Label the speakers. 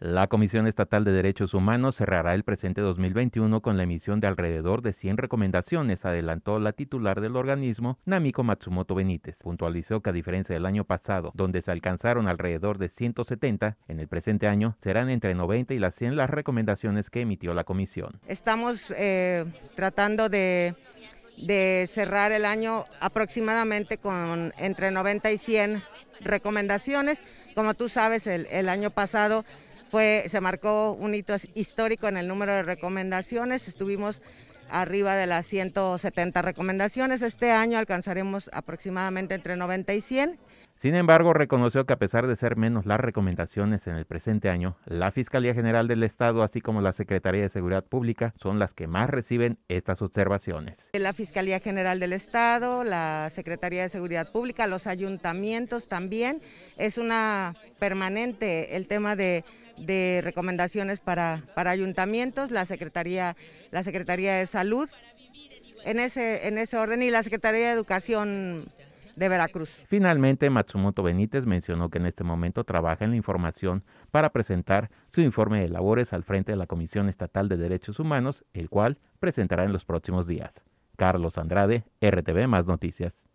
Speaker 1: La Comisión Estatal de Derechos Humanos cerrará el presente 2021 con la emisión de alrededor de 100 recomendaciones, adelantó la titular del organismo, Namiko Matsumoto Benítez. Puntualizó que a diferencia del año pasado, donde se alcanzaron alrededor de 170, en el presente año serán entre 90 y las 100 las recomendaciones que emitió la comisión.
Speaker 2: Estamos eh, tratando de de cerrar el año aproximadamente con entre 90 y 100 recomendaciones. Como tú sabes, el, año pasado fue, se marcó un hito histórico en el número de recomendaciones. Estuvimos arriba de las 170 recomendaciones. Este año alcanzaremos aproximadamente entre 90 y 100.
Speaker 1: Sin embargo, reconoció que a pesar de ser menos las recomendaciones en el presente año, la Fiscalía General del Estado, así como la Secretaría de Seguridad Pública, son las que más reciben estas observaciones.
Speaker 2: La Fiscalía General del Estado, la Secretaría de Seguridad Pública, los ayuntamientos también. Es una permanente el tema de, recomendaciones para, para ayuntamientos, la Secretaría, la Secretaría de Salud, en ese, en ese orden, y la Secretaría de Educación de Veracruz.
Speaker 1: Finalmente, Matsumoto Benítez mencionó que en este momento trabaja en la información para presentar su informe de labores al frente de la Comisión Estatal de Derechos Humanos, el cual presentará en los próximos días. Carlos Andrade, RTV Más Noticias.